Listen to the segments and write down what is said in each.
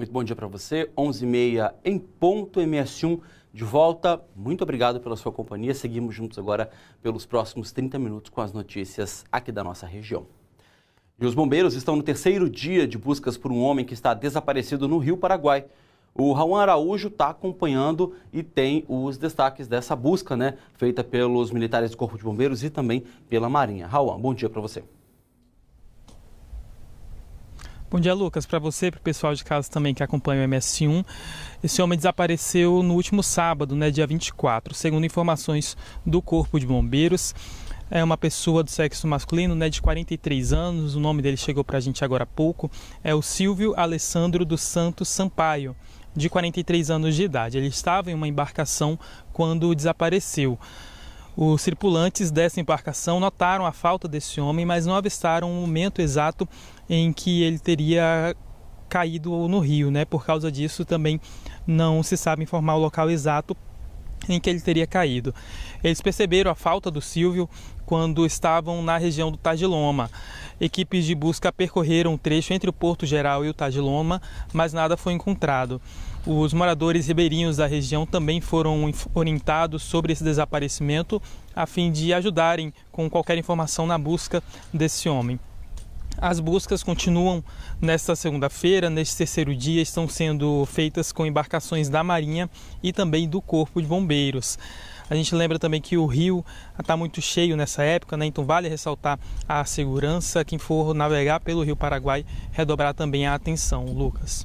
Muito bom dia para você, 11h30 em ponto, MS1 de volta. Muito obrigado pela sua companhia. Seguimos juntos agora pelos próximos 30 minutos com as notícias aqui da nossa região. E os bombeiros estão no terceiro dia de buscas por um homem que está desaparecido no Rio Paraguai. O Raul Araújo está acompanhando e tem os destaques dessa busca, né? Feita pelos militares do Corpo de Bombeiros e também pela Marinha. Raul, bom dia para você. Bom dia, Lucas. Para você, para o pessoal de casa também que acompanha o MS1, esse homem desapareceu no último sábado, né, dia 24, segundo informações do Corpo de Bombeiros. É uma pessoa do sexo masculino, né, de 43 anos. O nome dele chegou para a gente agora há pouco. É o Silvio Alessandro dos Santos Sampaio, de 43 anos de idade. Ele estava em uma embarcação quando desapareceu. Os tripulantes dessa embarcação notaram a falta desse homem, mas não avistaram o momento exato em que ele teria caído no rio, né? Por causa disso também não se sabe informar o local exato em que ele teria caído. Eles perceberam a falta do Silvio quando estavam na região do Tagiloma. Equipes de busca percorreram um trecho entre o Porto Geral e o Tagiloma, mas nada foi encontrado. Os moradores ribeirinhos da região também foram orientados sobre esse desaparecimento, a fim de ajudarem com qualquer informação na busca desse homem. As buscas continuam nesta segunda-feira, neste terceiro dia, estão sendo feitas com embarcações da Marinha e também do Corpo de Bombeiros. A gente lembra também que o rio está muito cheio nessa época, né? então vale ressaltar a segurança. Quem for navegar pelo Rio Paraguai, redobrar também a atenção. Lucas.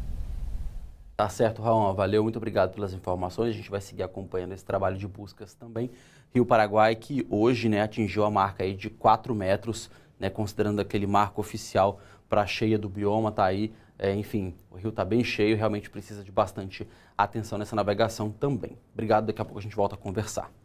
Tá certo, Raul. Valeu, muito obrigado pelas informações. A gente vai seguir acompanhando esse trabalho de buscas também. Rio Paraguai, que hoje né, atingiu a marca aí de 4 metros né, considerando aquele marco oficial para a cheia do bioma, está aí. É, enfim, o rio está bem cheio, realmente precisa de bastante atenção nessa navegação também. Obrigado, daqui a pouco a gente volta a conversar.